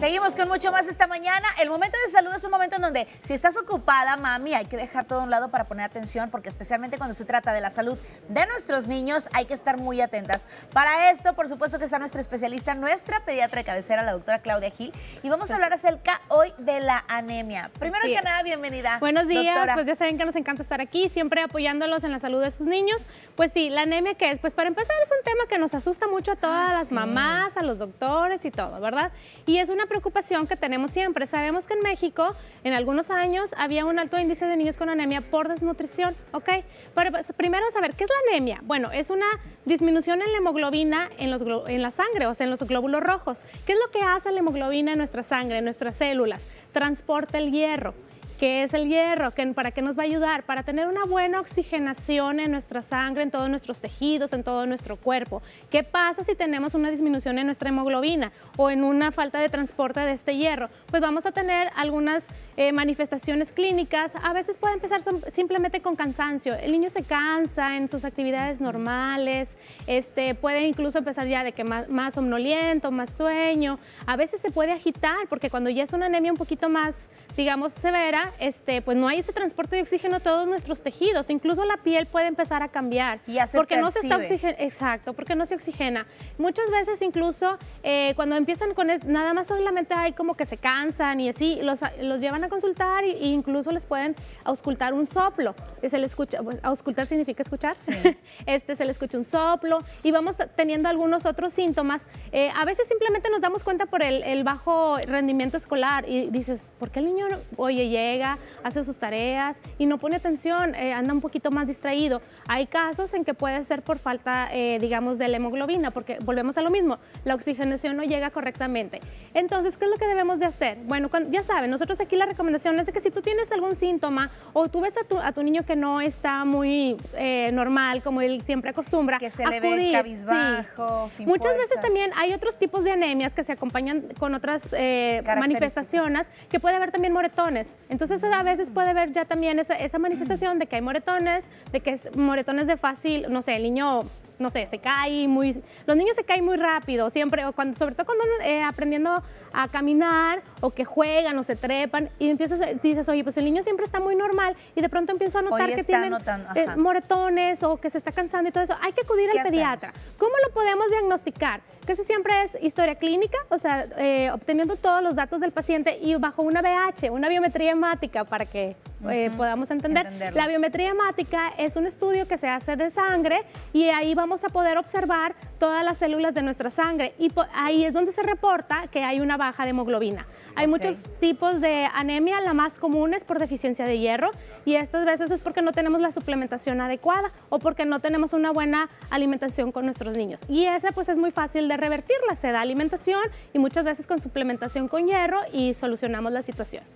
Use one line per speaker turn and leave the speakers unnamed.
Seguimos con mucho más esta mañana. El momento de salud es un momento en donde si estás ocupada, mami, hay que dejar todo a un lado para poner atención, porque especialmente cuando se trata de la salud de nuestros niños, hay que estar muy atentas. Para esto, por supuesto que está nuestra especialista, nuestra pediatra de cabecera, la doctora Claudia Gil, y vamos a hablar acerca hoy de la anemia. Primero que nada, bienvenida. Buenos días, pues ya saben que nos encanta estar aquí, siempre apoyándolos en la salud de sus niños. Pues sí, la anemia que es, pues para empezar es un tema que nos asusta mucho a todas ah, las mamás, a los doctores y todo, ¿verdad? Y es una preocupación que tenemos siempre. Sabemos que en México, en algunos años, había un alto índice de niños con anemia por desnutrición, ¿ok? Pero pues, primero saber, ¿qué es la anemia? Bueno, es una disminución en la hemoglobina en, los, en la sangre, o sea, en los glóbulos rojos. ¿Qué es lo que hace la hemoglobina en nuestra sangre, en nuestras células? Transporta el hierro. ¿Qué es el hierro? ¿Para qué nos va a ayudar? Para tener una buena oxigenación en nuestra sangre, en todos nuestros tejidos, en todo nuestro cuerpo. ¿Qué pasa si tenemos una disminución en nuestra hemoglobina o en una falta de transporte de este hierro? Pues vamos a tener algunas eh, manifestaciones clínicas. A veces puede empezar simplemente con cansancio. El niño se cansa en sus actividades normales, este, puede incluso empezar ya de que más, más somnoliento, más sueño. A veces se puede agitar porque cuando ya es una anemia un poquito más, digamos, severa, este, pues no hay ese transporte de oxígeno a todos nuestros tejidos, incluso la piel puede empezar a cambiar. porque no se está oxigen exacto, porque no se oxigena. Muchas veces incluso eh, cuando empiezan con nada más solamente hay como que se cansan y así, los, llevan a consultar e incluso les pueden auscultar un soplo. Se les escucha, pues, auscultar significa escuchar, este, se le escucha un soplo y vamos teniendo algunos otros síntomas. Eh, a veces simplemente nos damos cuenta por el, bajo rendimiento escolar y dices, ¿por qué el niño, oye, llega? hace sus tareas y no pone atención, eh, anda un poquito más distraído. Hay casos en que puede ser por falta, eh, digamos, de la hemoglobina, porque volvemos a lo mismo, la oxigenación no llega correctamente. Entonces, ¿qué es lo que debemos de hacer? Bueno, ya saben, nosotros aquí la recomendación es de que si tú tienes algún síntoma o tú ves a tu, a tu niño que no está muy eh, normal, como él siempre acostumbra, que se le ve cabizbajo, Muchas veces también hay otros tipos de anemias que se acompañan con otras manifestaciones que puede haber también moretones. Entonces a veces puede ver ya también esa, manifestación de que hay moretones, de que es moretones de fácil, no sé, el niño no sé, se cae muy, los niños se caen muy rápido, siempre, o cuando, sobre todo cuando eh, aprendiendo a caminar o que juegan o se trepan y empiezas, dices, oye, pues el niño siempre está muy normal y de pronto empiezo a notar que tiene eh, moretones o que se está cansando y todo eso, hay que acudir al pediatra podemos diagnosticar? Casi siempre es historia clínica, o sea, eh, obteniendo todos los datos del paciente y bajo una BH, una biometría hemática, para que eh, podamos entender. La biometría hemática es un estudio que se hace de sangre y ahí vamos a poder observar todas las células de nuestra sangre y ahí es donde se reporta que hay una baja de hemoglobina. Hay muchos tipos de anemia, la más común es por deficiencia de hierro y estas veces es porque no tenemos la suplementación adecuada o porque no tenemos una buena alimentación con nuestros niños. Y esa pues es muy fácil de revertirla, se da alimentación y muchas veces con suplementación con hierro y solucionamos la situación.